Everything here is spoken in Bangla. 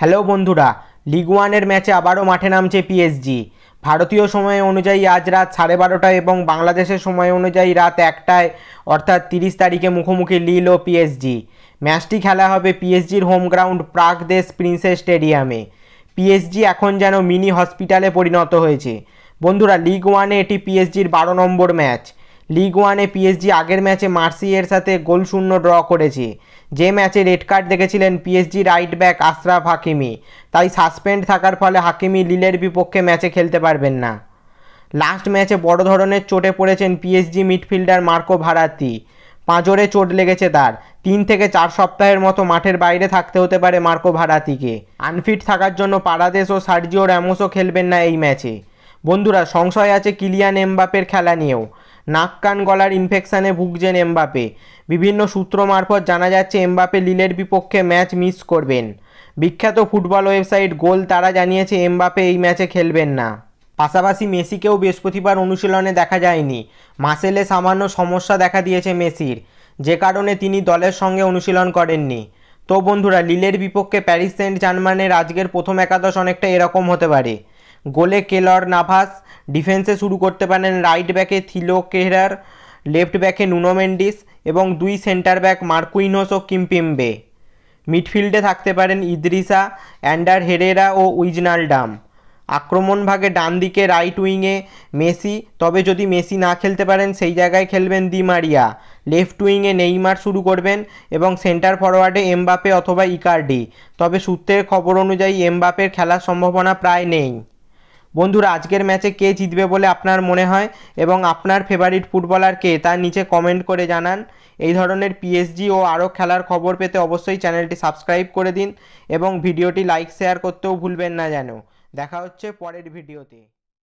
হ্যালো বন্ধুরা লিগ ওয়ানের ম্যাচে আবারও মাঠে নামছে পিএসজি ভারতীয় সময় অনুযায়ী আজ রাত সাড়ে বারোটায় এবং বাংলাদেশের সময় অনুযায়ী রাত একটায় অর্থাৎ তিরিশ তারিখে মুখোমুখি লিল ও পিএসজি ম্যাচটি খেলা হবে পিএসজির হোম গ্রাউন্ড প্রাক দেশ প্রিন্সেস স্টেডিয়ামে পিএসজি এখন যেন মিনি হসপিটালে পরিণত হয়েছে বন্ধুরা লিগ ওয়ানে এটি পিএসজির বারো নম্বর ম্যাচ লিগ ওয়ানে পিএসজি আগের ম্যাচে মার্সিয়ের সাথে গোলশূন্য ড্র করেছে যে ম্যাচে রেড কার্ড দেখেছিলেন PSG right back Achraf Hakimi তাই সাসপেন্ড থাকার ফলে হাকিমি লিলের বিপক্ষে ম্যাচে খেলতে পারবেন না লাস্ট ম্যাচে বড় ধরনের চোটে পড়েছেন পিএসজি মিডফিল্ডার মার্কো ভারাতি পাঁজরে চোট লেগেছে তার তিন থেকে চার সপ্তাহের মতো মাঠের বাইরে থাকতে হতে পারে মার্কো ভারাতিকে আনফিট থাকার জন্য পারাদেশ ও সার্জিও র্যামোসও খেলবেন না এই ম্যাচে বন্ধুরা সংশয় আছে কিলিয়ান এমবাপের খেলা নিয়েও নাক কান গলার ইনফেকশানে ভুগছেন এমবাপে বিভিন্ন সূত্র মারফত জানা যাচ্ছে এমবাপে লিলের বিপক্ষে ম্যাচ মিস করবেন বিখ্যাত ফুটবল ওয়েবসাইট গোল তারা জানিয়েছে এমবাপে এই ম্যাচে খেলবেন না পাশাপাশি মেসিকেও বৃহস্পতিবার অনুশীলনে দেখা যায়নি মাসেলে সামান্য সমস্যা দেখা দিয়েছে মেসির যে কারণে তিনি দলের সঙ্গে অনুশীলন করেননি তো বন্ধুরা লিলের বিপক্ষে প্যারিস সেন্ট জার্মানের আজকের প্রথম একাদশ অনেকটা এরকম হতে পারে গোলে কেলর নাভাস ডিফেন্সে শুরু করতে পারেন রাইট ব্যাকে থিলো কেহরার লেফট ব্যাকে নুনো মেন্ডিস এবং দুই সেন্টার ব্যাক মার্কুইনোস ও কিম্পিম্বে মিডফিল্ডে থাকতে পারেন ইদ্রিসা অ্যান্ডার হেরেরা ও উইজনাল ডাম আক্রমণভাগে ডান দিকে রাইট উইংয়ে মেসি তবে যদি মেসি না খেলতে পারেন সেই জায়গায় খেলবেন দি মারিয়া লেফট উইংয়ে নেইমার শুরু করবেন এবং সেন্টার ফরওয়ার্ডে এমবাপে অথবা ইকারডি তবে সূত্রের খবর অনুযায়ী এমবাপের খেলার সম্ভাবনা প্রায় নেই বন্ধুরা আজকের ম্যাচে কে জিতবে বলে আপনার মনে হয় এবং আপনার ফেভারিট ফুটবলার কে তা নিচে কমেন্ট করে জানান এই ধরনের পিএসজি ও আরও খেলার খবর পেতে অবশ্যই চ্যানেলটি সাবস্ক্রাইব করে দিন এবং ভিডিওটি লাইক শেয়ার করতেও ভুলবেন না যেন দেখা হচ্ছে পরের ভিডিওতে